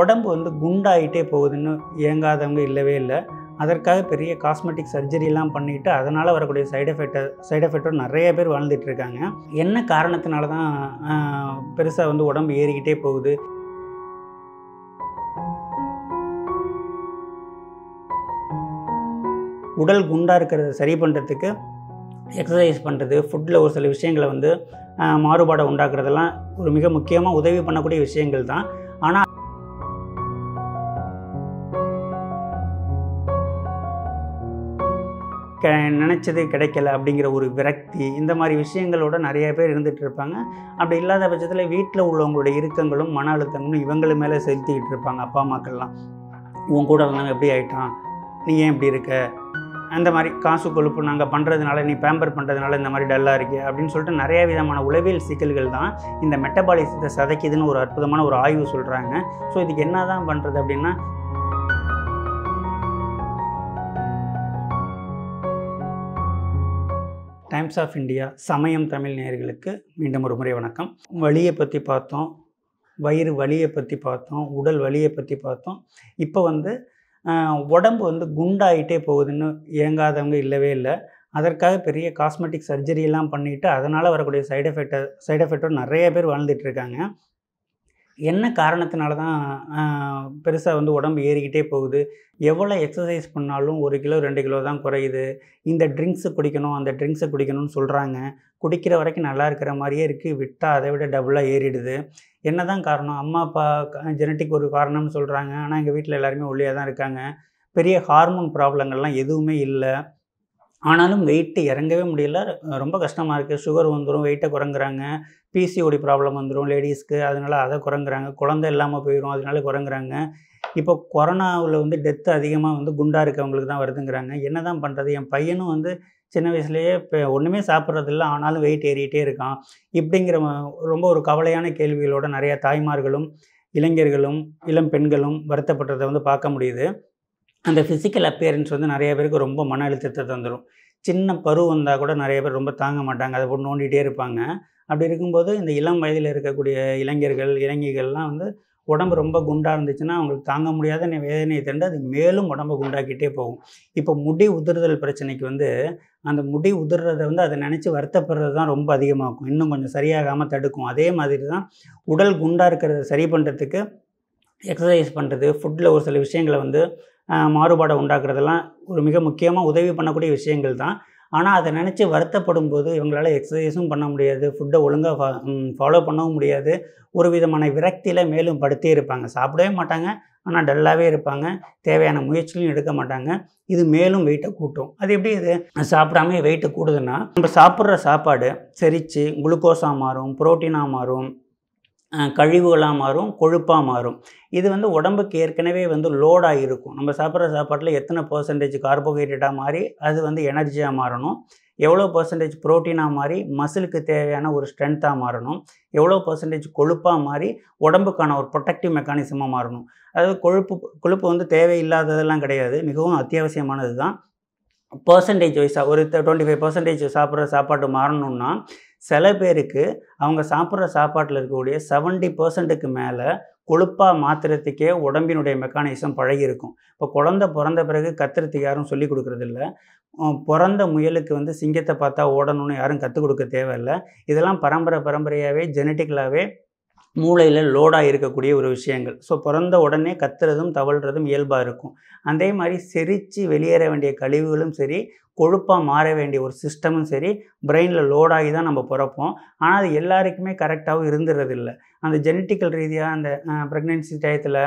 உடம்பு வந்து குண்டாயிட்டே போகுதுன்னு இயங்காதவங்க இல்லவே இல்லை அதற்காக பெரிய காஸ்மெட்டிக் சர்ஜரிலாம் பண்ணிவிட்டு அதனால் வரக்கூடிய சைடு எஃபெக்டை சைடு எஃபெக்டோடு நிறைய பேர் வாழ்ந்துட்டு இருக்காங்க என்ன காரணத்தினால தான் பெருசாக வந்து உடம்பு ஏறிக்கிட்டே போகுது உடல் குண்டாக இருக்கிறத சரி பண்ணுறதுக்கு எக்ஸசைஸ் பண்ணுறது ஃபுட்டில் ஒரு சில விஷயங்களை வந்து மாறுபாடை உண்டாக்குறதெல்லாம் ஒரு மிக முக்கியமாக உதவி பண்ணக்கூடிய விஷயங்கள் தான் நினச்சது கிடைக்கல அப்படிங்கிற ஒரு விரக்தி இந்த மாதிரி விஷயங்களோட நிறைய பேர் இருந்துகிட்டு இருப்பாங்க அப்படி இல்லாத பட்சத்தில் வீட்டில் உள்ளவங்களுடைய இறுக்கங்களும் மன அழுத்தங்களும் இவங்களும் மேலே செலுத்திக்கிட்டு இருப்பாங்க அப்பா அம்மாக்கள்லாம் உன் கூட இருந்தாங்க எப்படி ஆயிட்டான் நீ ஏன் இப்படி இருக்க அந்த மாதிரி காசு கொழுப்பு நாங்கள் பண்ணுறதுனால நீ பேம்பர் பண்ணுறதுனால இந்த மாதிரி டல்லாக இருக்குது அப்படின்னு சொல்லிட்டு நிறைய விதமான உளவியல் சிக்கல்கள் தான் இந்த மெட்டபாலிசத்தை சதைக்குதுன்னு ஒரு அற்புதமான ஒரு ஆய்வு சொல்கிறாங்க ஸோ இதுக்கு என்ன தான் பண்ணுறது அப்படின்னா டைம்ஸ் ஆஃப் இந்தியா சமயம் தமிழ் நேயர்களுக்கு மீண்டும் ஒரு முறை வணக்கம் வழியை பற்றி பார்த்தோம் வயிறு வலியை பற்றி பார்த்தோம் உடல் வலியை பற்றி பார்த்தோம் இப்போ வந்து உடம்பு வந்து குண்டாயிட்டே போகுதுன்னு இயங்காதவங்க இல்லவே இல்லை அதற்காக பெரிய காஸ்மெட்டிக் சர்ஜரியெல்லாம் பண்ணிவிட்டு அதனால் வரக்கூடிய சைடு எஃபெக்டை சைடு எஃபெக்டோடு நிறைய பேர் வாழ்ந்துட்டுருக்காங்க என்ன காரணத்தினால தான் பெருசாக வந்து உடம்பு ஏறிக்கிட்டே போகுது எவ்வளோ எக்ஸசைஸ் பண்ணாலும் ஒரு கிலோ ரெண்டு கிலோ தான் குறையுது இந்த ட்ரிங்க்ஸு குடிக்கணும் அந்த ட்ரிங்க்ஸை குடிக்கணும்னு சொல்கிறாங்க குடிக்கிற வரைக்கும் நல்லா இருக்கிற மாதிரியே இருக்குது விட்டால் அதை விட டபுளாக ஏறிடுது என்ன தான் காரணம் அம்மா அப்பா ஜெனட்டிக் ஒரு காரணம்னு சொல்கிறாங்க ஆனால் எங்கள் வீட்டில் எல்லாருமே ஒல்லியாக தான் இருக்காங்க பெரிய ஹார்மோன் ப்ராப்ளங்கள்லாம் எதுவுமே இல்லை ஆனாலும் வெயிட்டு இறங்கவே முடியல ரொம்ப கஷ்டமாக இருக்குது சுகர் வந்துடும் வெயிட்டை குறைங்குறாங்க பிசிஓடி ப்ராப்ளம் வந்துடும் லேடிஸ்க்கு அதனால் அதை குறைங்குறாங்க குழந்தை இல்லாமல் போயிடும் அதனால குறைங்குறாங்க இப்போ கொரோனாவில் வந்து டெத்து அதிகமாக வந்து குண்டாக இருக்கவங்களுக்கு தான் வருதுங்கிறாங்க என்ன தான் பண்ணுறது என் பையனும் வந்து சின்ன வயசுலேயே இப்போ ஒன்றுமே சாப்பிட்றதில்ல ஆனாலும் வெயிட் ஏறிகிட்டே இருக்கான் இப்படிங்கிற ரொம்ப ஒரு கவலையான கேள்விகளோட நிறையா தாய்மார்களும் இளைஞர்களும் இளம் பெண்களும் வருத்தப்படுறதை வந்து பார்க்க முடியுது அந்த ஃபிசிக்கல் அப்பியரன்ஸ் வந்து நிறைய பேருக்கு ரொம்ப மன அழுத்தத்தை தந்துடும் சின்ன பருவம் வந்தால் கூட நிறைய பேர் ரொம்ப தாங்க மாட்டாங்க அதை போட்டு நோண்டிகிட்டே இருப்பாங்க அப்படி இருக்கும்போது இந்த இளம் வயதில் இருக்கக்கூடிய இளைஞர்கள் இளைஞர்கள்லாம் வந்து உடம்பு ரொம்ப குண்டாக இருந்துச்சுன்னா அவங்களுக்கு தாங்க முடியாத வேதனையை தண்டு அது மேலும் உடம்பை குண்டாக்கிட்டே போகும் இப்போ முடி உதிர்தல் பிரச்சனைக்கு வந்து அந்த முடி உதிர்றதை வந்து அதை நினச்சி வருத்தப்படுறது தான் ரொம்ப அதிகமாகும் இன்னும் கொஞ்சம் சரியாகாமல் தடுக்கும் அதே மாதிரி தான் உடல் குண்டாக இருக்கிறத சரி பண்ணுறதுக்கு எக்ஸசைஸ் பண்ணுறது ஃபுட்டில் ஒரு சில விஷயங்களை வந்து மாறுபாடை உண்டாக்குறதெல்லாம் ஒரு மிக முக்கியமாக உதவி பண்ணக்கூடிய விஷயங்கள் தான் ஆனால் அதை நினச்சி வருத்தப்படும் போது இவங்களால் எக்ஸசைஸும் பண்ண முடியாது ஃபுட்டை ஒழுங்காக ஃபாலோ பண்ணவும் முடியாது ஒரு விதமான விரக்தியில் மேலும் படுத்தே இருப்பாங்க சாப்பிடவே மாட்டாங்க ஆனால் டல்லாகவே இருப்பாங்க தேவையான முயற்சிகளும் எடுக்க மாட்டாங்க இது மேலும் வெயிட்டை கூட்டும் அது எப்படி இது சாப்பிடாம வெயிட்டை கூடுதுன்னா நம்ம சாப்பிட்ற சாப்பாடு செரித்து குளுக்கோஸாக மாறும் புரோட்டீனாக மாறும் கழிவுகளாக மாறும் கொழுப்பாக மாறும் இது வந்து உடம்புக்கு ஏற்கனவே வந்து லோடாக இருக்கும் நம்ம சாப்பிட்ற சாப்பாட்டில் எத்தனை பர்சன்டேஜ் கார்போஹைட்ரேட்டாக மாறி அது வந்து எனர்ஜியாக மாறணும் எவ்வளோ பர்சன்டேஜ் ப்ரோட்டீனாக மாறி மசிலுக்கு தேவையான ஒரு ஸ்ட்ரென்த்தாக மாறணும் எவ்வளோ பர்சன்டேஜ் கொழுப்பாக மாறி உடம்புக்கான ஒரு ப்ரொட்டக்டிவ் மெக்கானிசமாக மாறணும் அதாவது கொழுப்பு கொழுப்பு வந்து தேவையில்லாததெல்லாம் கிடையாது மிகவும் அத்தியாவசியமானது தான் பர்சன்டேஜ் வைஸாக ஒரு டுவெண்ட்டி ஃபைவ் பர்சன்டேஜ் சாப்பிட்ற சாப்பாடு மாறணும்னா சில பேருக்கு அவங்க சாப்பிட்ற சாப்பாட்டில் இருக்கக்கூடிய செவன்டி பர்சன்ட்டுக்கு மேலே கொழுப்பாக மாத்திரத்துக்கே உடம்பினுடைய மெக்கானிசம் பழகியிருக்கும் இப்போ குழந்த பிறந்த பிறகு கத்துறதுக்கு யாரும் சொல்லிக் கொடுக்குறதில்ல பிறந்த முயலுக்கு வந்து சிங்கத்தை பார்த்தா ஓடணும்னு யாரும் கற்றுக் கொடுக்க தேவையில்லை இதெல்லாம் பரம்பரை பரம்பரையாகவே ஜெனட்டிக்கலாகவே மூளையில் லோடாக இருக்கக்கூடிய ஒரு விஷயங்கள் ஸோ பிறந்த உடனே கத்துறதும் தவழ்கிறதும் இயல்பாக இருக்கும் அதே மாதிரி செரித்து வெளியேற வேண்டிய கழிவுகளும் சரி கொழுப்பாக மாற வேண்டிய ஒரு சிஸ்டமும் சரி பிரெயினில் லோடாகி தான் நம்ம பிறப்போம் ஆனால் அது எல்லாருக்குமே கரெக்டாகவும் இருந்துடுறதில்ல அந்த ஜெனட்டிக்கல் ரீதியாக அந்த ப்ரெக்னென்சி டயத்தில்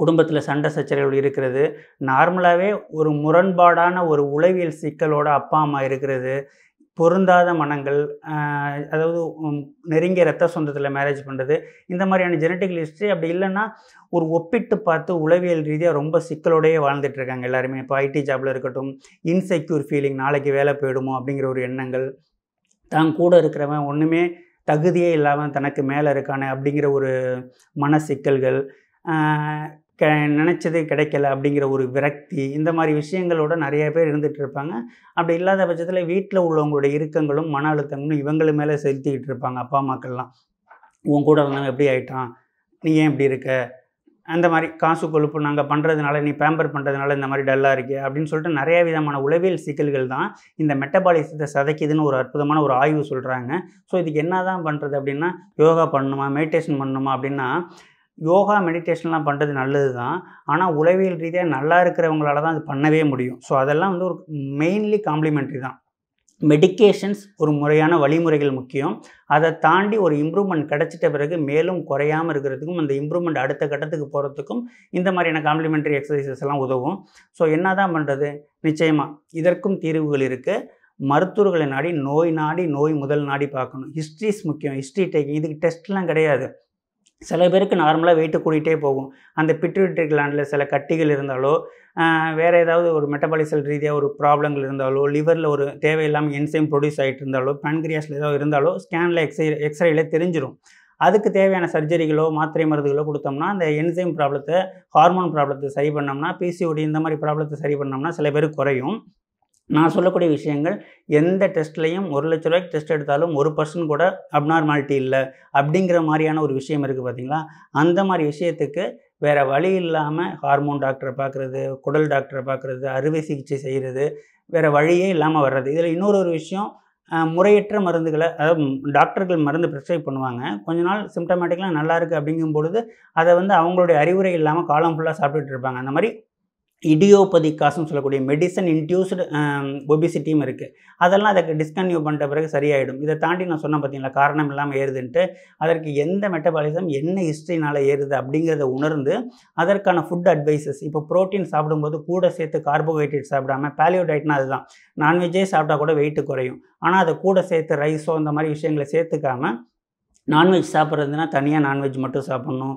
குடும்பத்தில் சண்டை சச்சரவுகள் இருக்கிறது நார்மலாகவே ஒரு முரண்பாடான ஒரு உளவியல் சிக்கலோட அப்பா அம்மா இருக்கிறது பொருந்தாத மனங்கள் அதாவது நெருங்கிய ரத்த சொந்தத்தில் மேரேஜ் பண்ணுறது இந்த மாதிரியான ஜெனட்டிக் ஹிஸ்ட்ரி அப்படி இல்லைன்னா ஒரு ஒப்பிட்டு பார்த்து உளவியல் ரீதியாக ரொம்ப சிக்கலோடையே வாழ்ந்துட்டுருக்காங்க எல்லாருமே இப்போ ஐடி ஜாபில் இருக்கட்டும் இன்செக்யூர் ஃபீலிங் நாளைக்கு வேலை போயிடுமோ அப்படிங்கிற ஒரு எண்ணங்கள் தான் கூட இருக்கிறவன் ஒன்றுமே தகுதியே இல்லாமல் தனக்கு மேலே இருக்கானே அப்படிங்கிற ஒரு மன சிக்கல்கள் க நினச்சது கிடைக்கல அப்படிங்கிற ஒரு விரக்தி இந்த மாதிரி விஷயங்களோட நிறைய பேர் இருந்துகிட்டு இருப்பாங்க அப்படி இல்லாத பட்சத்தில் வீட்டில் உள்ளவங்களுடைய இறுக்கங்களும் மன அழுத்தங்களும் இவங்களும் மேலே செலுத்திக்கிட்டு இருப்பாங்க அப்பா அம்மாக்கள்லாம் உன் கூட வந்தவங்க எப்படி ஆயிட்டான் நீ ஏன் இப்படி இருக்க அந்த மாதிரி காசு கொழுப்பு நாங்கள் பண்ணுறதுனால நீ பேம்பர் பண்ணுறதுனால இந்த மாதிரி டல்லாக இருக்கு அப்படின்னு சொல்லிட்டு நிறைய விதமான உளவியல் சிக்கல்கள் தான் இந்த மெட்டபாலிசத்தை சதைக்குதுன்னு ஒரு அற்புதமான ஒரு ஆய்வு சொல்கிறாங்க ஸோ இதுக்கு என்ன தான் பண்ணுறது அப்படின்னா யோகா பண்ணணுமா மெடிடேஷன் பண்ணணுமா அப்படின்னா யோகா மெடிடேஷன்லாம் பண்ணுறது நல்லது தான் ஆனால் உளவியல் ரீதியாக நல்லா இருக்கிறவங்களால தான் அது பண்ணவே முடியும் ஸோ அதெல்லாம் வந்து ஒரு மெயின்லி காம்ப்ளிமெண்ட்ரி தான் மெடிக்கேஷன்ஸ் ஒரு முறையான வழிமுறைகள் முக்கியம் அதை தாண்டி ஒரு இம்ப்ரூவ்மெண்ட் கிடச்சிட்ட பிறகு மேலும் குறையாமல் இருக்கிறதுக்கும் அந்த இம்ப்ரூவ்மெண்ட் அடுத்த கட்டத்துக்கு போகிறதுக்கும் இந்த மாதிரியான காம்ப்ளிமெண்ட்ரி எக்ஸசைசஸ் எல்லாம் உதவும் ஸோ என்ன தான் பண்ணுறது நிச்சயமாக இதற்கும் தீர்வுகள் இருக்குது மருத்துவர்களை நாடி நோய் நாடி நோய் முதல் நாடி பார்க்கணும் ஹிஸ்ட்ரிஸ் முக்கியம் ஹிஸ்ட்ரி டேக்கிங் இதுக்கு டெஸ்ட்லாம் கிடையாது சில பேருக்கு நார்மலாக வெயிட்டு கூட்டிகிட்டே போகும் அந்த பிட்யூட்டரி கிளாண்டில் சில கட்டிகள் இருந்தாலோ வேறு ஏதாவது ஒரு மெட்டபாலிசல் ரீதியாக ஒரு ப்ராப்ளங்கள் இருந்தாலோ லிவரில் ஒரு தேவையில்லாமல் என்சைம் ப்ரொடியூஸ் ஆகிட்டு இருந்தாலோ பேன்கிரியாஸில் ஏதாவது இருந்தாலோ ஸ்கேனில் எக்ஸ்ரே எக்ஸ்ரேயில் தெரிஞ்சிடும் அதுக்கு தேவையான சர்ஜரிகளோ மாத்திரை மருந்துகளோ கொடுத்தோம்னா அந்த என்சைம் ப்ராப்ளத்தை ஹார்மோன் ப்ராப்ளத்தை சரி பண்ணோம்னா பிசிஓடி இந்த மாதிரி ப்ராப்ளத்தை சரி பண்ணோம்னா சில பேர் குறையும் நான் சொல்லக்கூடிய விஷயங்கள் எந்த டெஸ்ட்லையும் ஒரு லட்ச ரூபாய்க்கு டெஸ்ட் எடுத்தாலும் ஒரு பர்சன் கூட அப்நார்மாலிட்டி இல்லை அப்படிங்கிற மாதிரியான ஒரு விஷயம் இருக்குது பார்த்தீங்களா அந்த மாதிரி விஷயத்துக்கு வேறு வழி இல்லாமல் ஹார்மோன் டாக்டரை பார்க்குறது குடல் டாக்டரை பார்க்குறது அறுவை சிகிச்சை செய்கிறது வேறு வழியே இல்லாமல் வர்றது இதில் இன்னொரு ஒரு விஷயம் முறையற்ற மருந்துகளை அதாவது டாக்டர்கள் மருந்து ப்ரிஸ்கிரைப் பண்ணுவாங்க கொஞ்ச நாள் சிம்டமேட்டிக்லாம் நல்லா இருக்குது அப்படிங்கும் பொழுது அதை வந்து அவங்களுடைய அறிவுரை இல்லாமல் காலம் ஃபுல்லாக சாப்பிட்டுட்டு இருப்பாங்க அந்த மாதிரி இடியோபதி காசுன்னு சொல்லக்கூடிய மெடிசன் இன்டியூஸ்டு ஒபிசிட்டியும் இருக்குது அதெல்லாம் அதை டிஸ்கன்யூ பண்ணிட்ட பிறகு சரியாயிடும் இதை தாண்டி நான் சொன்னேன் பார்த்தீங்களா காரணம் இல்லாமல் ஏறுதுன்ட்டு அதற்கு எந்த மெட்டபாலிசம் என்ன ஹிஸ்ட்ரினால் ஏறுது அப்படிங்கிறத உணர்ந்து அதற்கான ஃபுட் அட்வைசஸ் இப்போ ப்ரோட்டீன் சாப்பிடும்போது கூட சேர்த்து கார்போஹைட்ரேட் சாப்பிடாமல் பேலியோ டயட்னா அதுதான் நான்வெஜ்ஜே சாப்பிட்டா கூட வெயிட்டு குறையும் ஆனால் அதை கூட சேர்த்து ரைஸோ இந்த மாதிரி விஷயங்களை சேர்த்துக்காமல் நான்வெஜ் சாப்பிட்றதுனா தனியாக நான்வெஜ் மட்டும் சாப்பிட்ணும்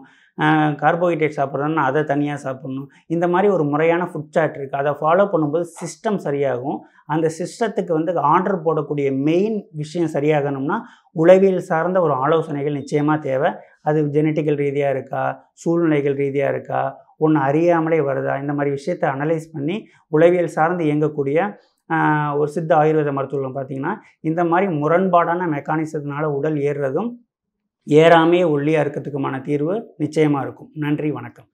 கார்போஹைட்ரேட் சாப்பிட்றோம்னா அதை தனியாக சாப்பிட்ணும் இந்த மாதிரி ஒரு முறையான ஃபுட் சார்ட் இருக்குது அதை ஃபாலோ பண்ணும்போது சிஸ்டம் சரியாகும் அந்த சிஸ்டத்துக்கு வந்து ஆர்டர் போடக்கூடிய மெயின் விஷயம் சரியாகணும்னா உளவியல் சார்ந்த ஒரு ஆலோசனைகள் நிச்சயமாக தேவை அது ஜெனட்டிக்கல் ரீதியாக இருக்கா சூழ்நிலைகள் ரீதியாக இருக்கா ஒன்று அறியாமலே வருதா இந்த மாதிரி விஷயத்தை அனலைஸ் பண்ணி உளவியல் சார்ந்து இயங்கக்கூடிய ஒரு சித்த ஆயுர்வேத மருத்துவம் பார்த்திங்கன்னா இந்த மாதிரி முரண்பாடான மெக்கானிசத்தினால உடல் ஏறுறதும் ஏறாமையே ஒல்லியாக இருக்கிறதுக்குமான தீர்வு நிச்சயமாக இருக்கும் நன்றி வணக்கம்